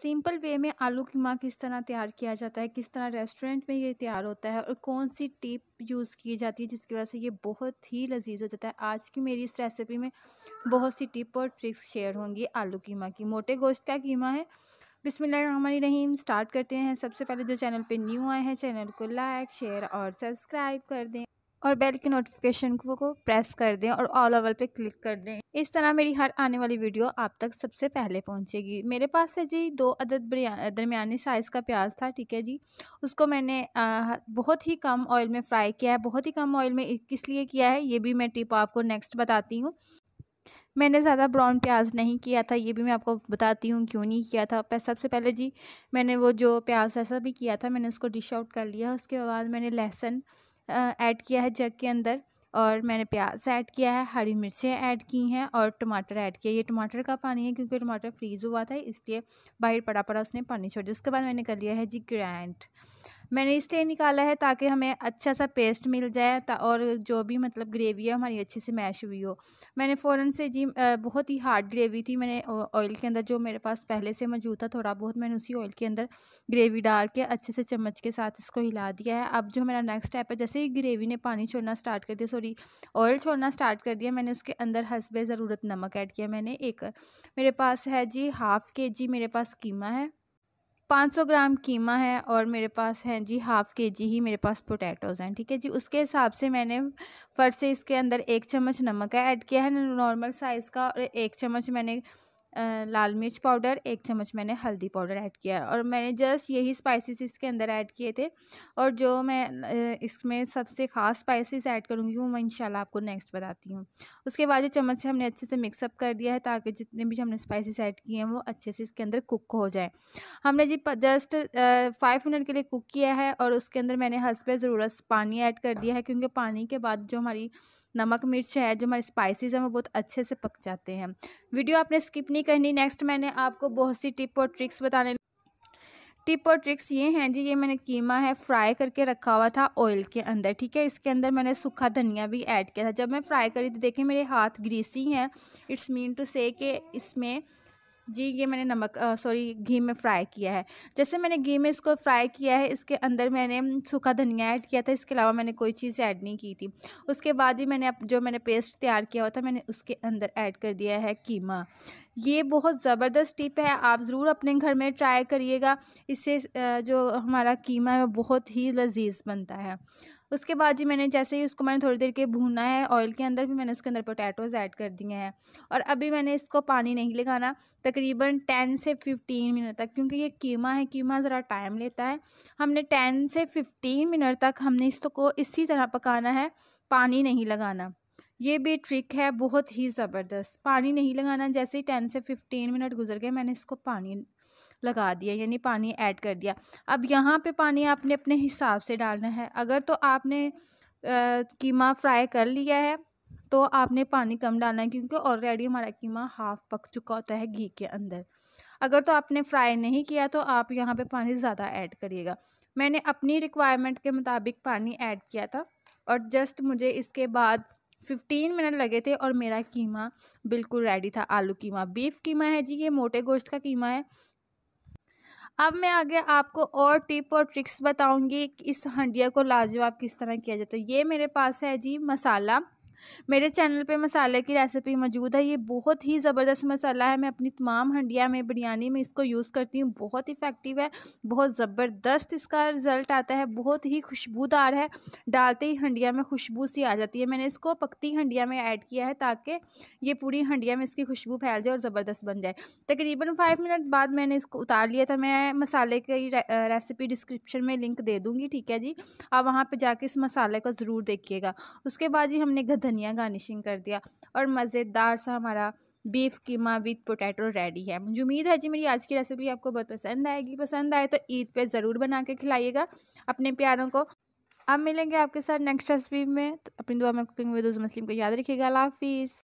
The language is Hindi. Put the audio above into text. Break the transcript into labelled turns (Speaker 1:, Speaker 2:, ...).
Speaker 1: सिंपल वे में आलू कीमा किस तरह तैयार किया जाता है किस तरह रेस्टोरेंट में ये तैयार होता है और कौन सी टिप यूज़ की जाती है जिसकी वजह से ये बहुत ही लजीज हो जाता है आज की मेरी इस रेसिपी में बहुत सी टिप और ट्रिक्स शेयर होंगी आलू कीमा की मोटे गोश्त का कीमा है बिसमीम स्टार्ट करते हैं सबसे पहले जो चैनल पर न्यू आए हैं चैनल को लाइक शेयर और सब्सक्राइब कर दें और बेल के नोटिफिकेशन को, को प्रेस कर दें और ऑल ओवर पे क्लिक कर दें इस तरह मेरी हर आने वाली वीडियो आप तक सबसे पहले पहुंचेगी मेरे पास है जी दो अदद दरमिया साइज़ का प्याज था ठीक है जी उसको मैंने आ, बहुत ही कम ऑयल में फ्राई किया है बहुत ही कम ऑयल में किस लिए किया है ये भी मैं टिप आपको नेक्स्ट बताती हूँ मैंने ज़्यादा ब्राउन प्याज नहीं किया था ये भी मैं आपको बताती हूँ क्यों नहीं किया था सबसे पहले जी मैंने वो जो प्याज ऐसा भी किया था मैंने उसको डिश आउट कर लिया उसके बाद मैंने लहसुन ऐड किया है जग के अंदर और मैंने प्याज ऐड किया है हरी मिर्चें ऐड की हैं और टमाटर ऐड किया ये टमाटर का पानी है क्योंकि टमाटर फ्रीज़ हुआ था इसलिए बाहर पड़ा पड़ा उसने पानी छोड़ दिया उसके बाद मैंने कर लिया है जी ग्रैंड मैंने इसलिए निकाला है ताकि हमें अच्छा सा पेस्ट मिल जाए और जो भी मतलब ग्रेवी है हमारी अच्छे से मैश हुई हो मैंने फ़ौरन से जी बहुत ही हार्ड ग्रेवी थी मैंने ऑयल के अंदर जो मेरे पास पहले से मौजूद था थोड़ा बहुत मैंने उसी ऑयल के अंदर ग्रेवी डाल के अच्छे से चम्मच के साथ इसको हिला दिया है अब जो मेरा नेक्स्ट स्टेप है जैसे ही ग्रेवी ने पानी छोड़ना स्टार्ट कर दिया सॉरी ऑयल छोड़ना स्टार्ट कर दिया मैंने उसके अंदर हंसबे ज़रूरत नमक ऐड किया मैंने एक मेरे पास है जी हाफ़ के जी मेरे पास कीमा है 500 ग्राम कीमा है और मेरे पास हैं जी हाफ़ के जी ही मेरे पास पोटैटोज़ हैं ठीक है जी उसके हिसाब से मैंने फट से इसके अंदर एक चम्मच नमक ऐड किया है नॉर्मल साइज़ का और एक चम्मच मैंने लाल मिर्च पाउडर एक चम्मच मैंने हल्दी पाउडर ऐड किया और मैंने जस्ट यही स्पाइसेस इसके अंदर ऐड किए थे और जो मैं इसमें सबसे ख़ास स्पाइसेस ऐड करूँगी वो मैं इंशाल्लाह आपको नेक्स्ट बताती हूँ उसके बाद जो चम्मच से हमने अच्छे से मिक्सअप कर दिया है ताकि जितने भी हमने स्पाइसिस ऐड किए हैं वो अच्छे से इसके अंदर कुक हो जाए हमने जी जस्ट फाइव मिनट के लिए कुक किया है और उसके अंदर मैंने हंस पर ज़रूरत पानी ऐड कर दिया है क्योंकि पानी के बाद जो हमारी नमक मिर्च है जो हमारे स्पाइसेस हैं वो बहुत अच्छे से पक जाते हैं वीडियो आपने स्किप नहीं करनी नेक्स्ट मैंने आपको बहुत सी टिप और ट्रिक्स बताने टिप और ट्रिक्स ये हैं जी ये मैंने कीमा है फ्राई करके रखा हुआ था ऑयल के अंदर ठीक है इसके अंदर मैंने सूखा धनिया भी ऐड किया था जब मैं फ्राई करी थी देखें मेरे हाथ ग्रीसी हैं इट्स मीन टू से कि इसमें जी ये मैंने नमक सॉरी घी में फ्राई किया है जैसे मैंने घी में इसको फ्राई किया है इसके अंदर मैंने सूखा धनिया ऐड किया था इसके अलावा मैंने कोई चीज़ ऐड नहीं की थी उसके बाद ही मैंने जो मैंने पेस्ट तैयार किया हुआ था मैंने उसके अंदर ऐड कर दिया है कीमा ये बहुत ज़बरदस्त टिप है आप ज़रूर अपने घर में ट्राई करिएगा इससे जो हमारा कीमा है वो बहुत ही लजीज बनता है उसके बाद जी मैंने जैसे ही उसको मैंने थोड़ी देर के भूना है ऑयल के अंदर भी मैंने उसके अंदर पोटैटोज़ ऐड कर दिए हैं और अभी मैंने इसको पानी नहीं लगाना तकरीबन टेन से फिफ्टीन मिनट तक क्योंकि ये कीमा है कीमा ज़रा टाइम लेता है हमने टेन से फिफ्टीन मिनट तक हमने इसको इसी तरह पकाना है पानी नहीं लगाना ये भी ट्रिक है बहुत ही ज़बरदस्त पानी नहीं लगाना जैसे ही टेन से फिफ्टीन मिनट गुजर गए मैंने इसको पानी लगा दिया यानी पानी ऐड कर दिया अब यहाँ पे पानी आपने अपने हिसाब से डालना है अगर तो आपने कीमा फ्राई कर लिया है तो आपने पानी कम डालना है क्योंकि ऑलरेडी हमारा कीमा हाफ पक चुका होता है घी के अंदर अगर तो आपने फ्राई नहीं किया तो आप यहाँ पे पानी ज़्यादा ऐड करिएगा मैंने अपनी रिक्वायरमेंट के मुताबिक पानी ऐड किया था और जस्ट मुझे इसके बाद फिफ्टीन मिनट लगे थे और मेरा कीमा बिल्कुल रेडी था आलू कीमा बीफ कीमा है जी ये मोटे गोश्त का कीमा है अब मैं आगे आपको और टिप और ट्रिक्स बताऊंगी इस हंडिया को लाजवाब किस तरह किया जाता है ये मेरे पास है जी मसाला मेरे चैनल पे मसाले की रेसिपी मौजूद है ये बहुत ही ज़बरदस्त मसाला है मैं अपनी तमाम हंडिया में बिरयानी में इसको यूज़ करती हूँ बहुत इफ़ेक्टिव है बहुत ज़बरदस्त इसका रिज़ल्ट आता है बहुत ही खुशबूदार है डालते ही हंडिया में खुशबू सी आ जाती है मैंने इसको पकती हंडिया में ऐड किया है ताकि ये पूरी हंडिया में इसकी खुशबू फैल जाए और ज़बरदस्त बन जाए तकरीबन फाइव मिनट बाद मैंने इसको उतार लिया था मैं मसाले की रेसिपी डिस्क्रिप्शन में लिंक दे दूँगी ठीक है जी आप वहाँ पर जाके इस मसाले को ज़रूर देखिएगा उसके बाद जी हमने गधन धनिया गार्निशिंग कर दिया और मज़ेदार सा हमारा बीफ कीमा विथ पोटैटो रेडी है मुझे उम्मीद है जी मेरी आज की रेसिपी आपको बहुत पसंद आएगी पसंद आए तो ईद पे ज़रूर बना के खिलाइएगा अपने प्यारों को अब मिलेंगे आपके साथ नेक्स्ट रेसिपी में तो अपनी दुआ में कुकिंग विद मुस्लिम को याद रखिएगा अला हाफिज़